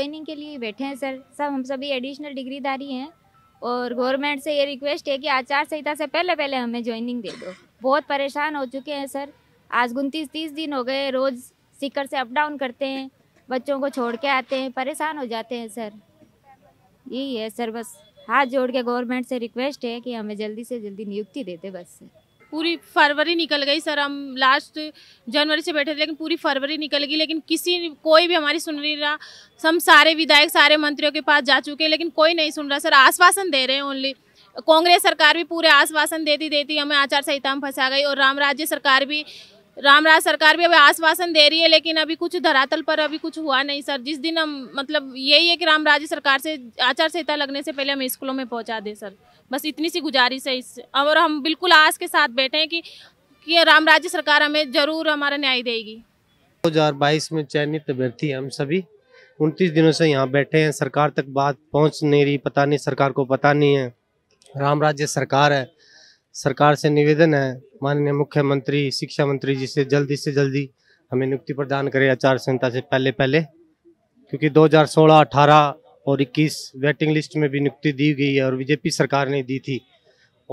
joining के लिए बैठे हैं सर सब हम सभी एडिशनल डिग्रीधारी हैं और गवर्नमेंट से ये रिक्वेस्ट है कि आचार संहिता से पहले पहले हमें ज्वाइनिंग दे दो बहुत परेशान हो चुके हैं सर आज उनतीस तीस दिन हो गए रोज़ सीकर से अप डाउन करते हैं बच्चों को छोड़ के आते हैं परेशान हो जाते हैं सर यही है सर बस हाथ जोड़ के गवर्नमेंट से रिक्वेस्ट है कि हमें जल्दी से जल्दी नियुक्ति दे दे बस सर पूरी फरवरी निकल गई सर हम लास्ट जनवरी से बैठे थे लेकिन पूरी फरवरी निकल गई लेकिन किसी कोई भी हमारी सुन नहीं रहा हम सारे विधायक सारे मंत्रियों के पास जा चुके हैं लेकिन कोई नहीं सुन रहा सर आश्वासन दे रहे हैं ओनली कांग्रेस सरकार भी पूरे आश्वासन देती देती हमें आचार संहिता में फंसा गई और राम राज्य सरकार भी राम राज्य सरकार भी अभी आश्वासन दे रही है लेकिन अभी कुछ धरातल पर अभी कुछ हुआ नहीं सर जिस दिन हम मतलब यही है कि राम राज्य सरकार से आचार संहिता लगने से पहले हम स्कूलों में पहुंचा दें सर बस इतनी सी गुजारिश है इससे और हम बिल्कुल आस के साथ बैठे हैं कि, कि राम राज्य सरकार हमें जरूर हमारा न्याय देगी दो में चयनित अभ्यर्थी हम सभी उनतीस दिनों से यहाँ बैठे हैं सरकार तक बात पहुँच नहीं रही पता नहीं सरकार को पता नहीं है राम राज्य सरकार है सरकार से निवेदन है माननीय मुख्यमंत्री शिक्षा मंत्री जी से जल्दी से जल्दी हमें नियुक्ति प्रदान करें आचार संहिता से पहले पहले क्योंकि 2016, 18 और 21 वेटिंग लिस्ट में भी नियुक्ति दी गई है और बीजेपी सरकार ने दी थी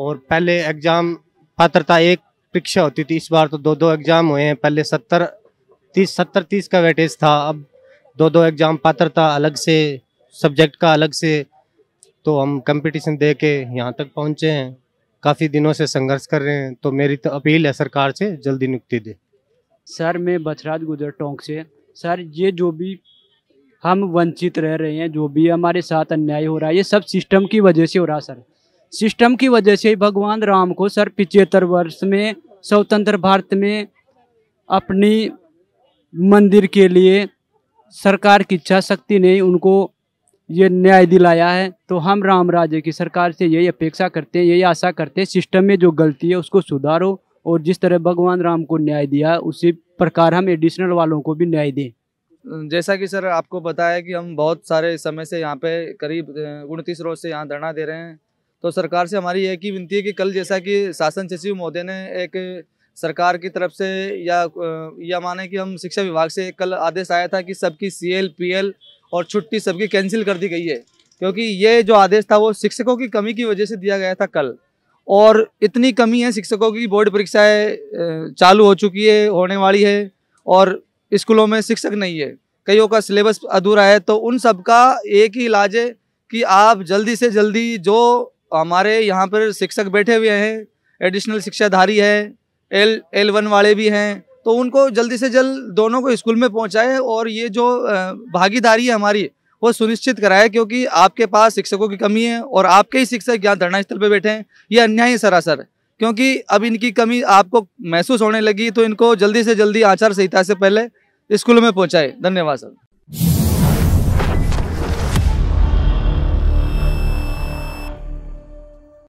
और पहले एग्जाम पात्रता एक परीक्षा होती थी इस बार तो दो दो एग्जाम हुए हैं पहले सत्तर तीस सत्तर तीस का वेटेज था अब दो दो एग्जाम पात्रता अलग से सब्जेक्ट का अलग से तो हम कंपटीशन दे के यहाँ तक पहुँचे हैं काफ़ी दिनों से संघर्ष कर रहे हैं तो मेरी तो अपील है सरकार से जल्दी नियुक्ति दे सर मैं बछराज गुजर टोंक से सर ये जो भी हम वंचित रह रहे हैं जो भी हमारे साथ अन्याय हो रहा है ये सब सिस्टम की वजह से हो रहा सर सिस्टम की वजह से भगवान राम को सर पिचहत्तर वर्ष में स्वतंत्र भारत में अपनी मंदिर के लिए सरकार की इच्छा शक्ति ने उनको ये न्याय दिलाया है तो हम राम राज्य की सरकार से यही अपेक्षा करते हैं यही आशा करते हैं सिस्टम में जो गलती है उसको सुधारो और जिस तरह भगवान राम को न्याय दिया उसी प्रकार हम एडिशनल वालों को भी न्याय दें जैसा कि सर आपको बताया कि हम बहुत सारे समय से यहाँ पे करीब उनतीस रोज से यहाँ धरना दे रहे हैं तो सरकार से हमारी एक ही विनती है कि कल जैसा कि शासन सचिव महोदय ने एक सरकार की तरफ से या या माने कि हम शिक्षा विभाग से कल आदेश आया था कि सबकी सी एल पी एल और छुट्टी सबकी कैंसिल कर दी गई है क्योंकि ये जो आदेश था वो शिक्षकों की कमी की वजह से दिया गया था कल और इतनी कमी है शिक्षकों की बोर्ड परीक्षाएं चालू हो चुकी है होने वाली है और स्कूलों में शिक्षक नहीं है कईयों का सिलेबस अधूरा है तो उन सब का एक ही इलाज है कि आप जल्दी से जल्दी जो हमारे यहाँ पर शिक्षक बैठे हुए हैं एडिशनल शिक्षाधारी है एल एल वन वाले भी हैं तो उनको जल्दी से जल्द दोनों को स्कूल में पहुँचाए और ये जो भागीदारी है हमारी वो सुनिश्चित कराए क्योंकि आपके पास शिक्षकों की कमी है और आपके ही शिक्षक यहाँ धरना स्थल पर बैठे हैं ये अन्याय है सरासर क्योंकि अब इनकी कमी आपको महसूस होने लगी तो इनको जल्दी से जल्दी आचार संहिता से पहले स्कूलों में पहुँचाए धन्यवाद सर